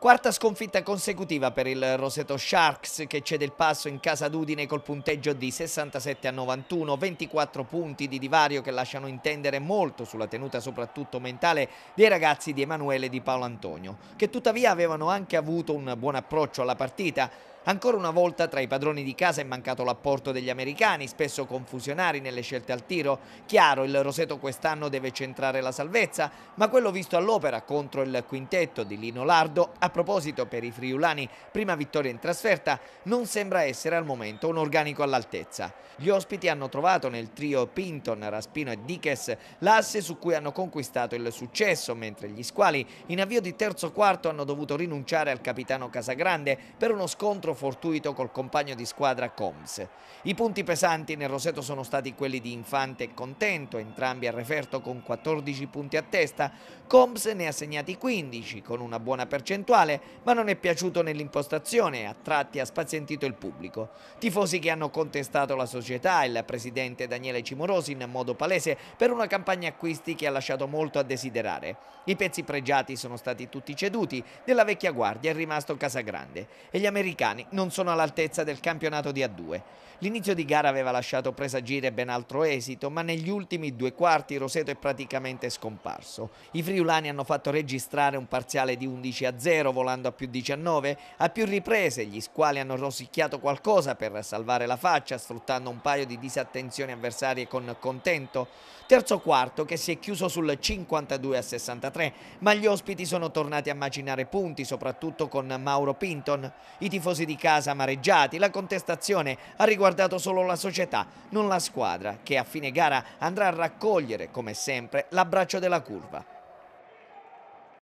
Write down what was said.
Quarta sconfitta consecutiva per il Roseto Sharks che cede il passo in casa d'Udine col punteggio di 67 a 91, 24 punti di divario che lasciano intendere molto sulla tenuta soprattutto mentale dei ragazzi di Emanuele e di Paolo Antonio, che tuttavia avevano anche avuto un buon approccio alla partita, Ancora una volta tra i padroni di casa è mancato l'apporto degli americani, spesso confusionari nelle scelte al tiro. Chiaro, il Roseto quest'anno deve centrare la salvezza, ma quello visto all'opera contro il quintetto di Lino Lardo ha proposito, per i friulani, prima vittoria in trasferta, non sembra essere al momento un organico all'altezza. Gli ospiti hanno trovato nel trio Pinton, Raspino e Dickes l'asse su cui hanno conquistato il successo, mentre gli squali in avvio di terzo quarto hanno dovuto rinunciare al capitano Casagrande per uno scontro fortuito col compagno di squadra Combs. I punti pesanti nel Roseto sono stati quelli di Infante e Contento, entrambi a referto con 14 punti a testa. Combs ne ha segnati 15 con una buona percentuale attuale, ma non è piaciuto nell'impostazione e a tratti ha spazientito il pubblico. Tifosi che hanno contestato la società e il presidente Daniele Cimorosi in modo palese per una campagna acquisti che ha lasciato molto a desiderare. I pezzi pregiati sono stati tutti ceduti, della vecchia guardia è rimasto Casagrande e gli americani non sono all'altezza del campionato di A2. L'inizio di gara aveva lasciato presagire ben altro esito, ma negli ultimi due quarti Roseto è praticamente scomparso. I friulani hanno fatto registrare un parziale di 11 a 0 Guerrero volando a più 19, a più riprese gli squali hanno rosicchiato qualcosa per salvare la faccia sfruttando un paio di disattenzioni avversarie con contento. Terzo quarto che si è chiuso sul 52 a 63, ma gli ospiti sono tornati a macinare punti soprattutto con Mauro Pinton. I tifosi di casa amareggiati, la contestazione ha riguardato solo la società, non la squadra che a fine gara andrà a raccogliere come sempre l'abbraccio della curva.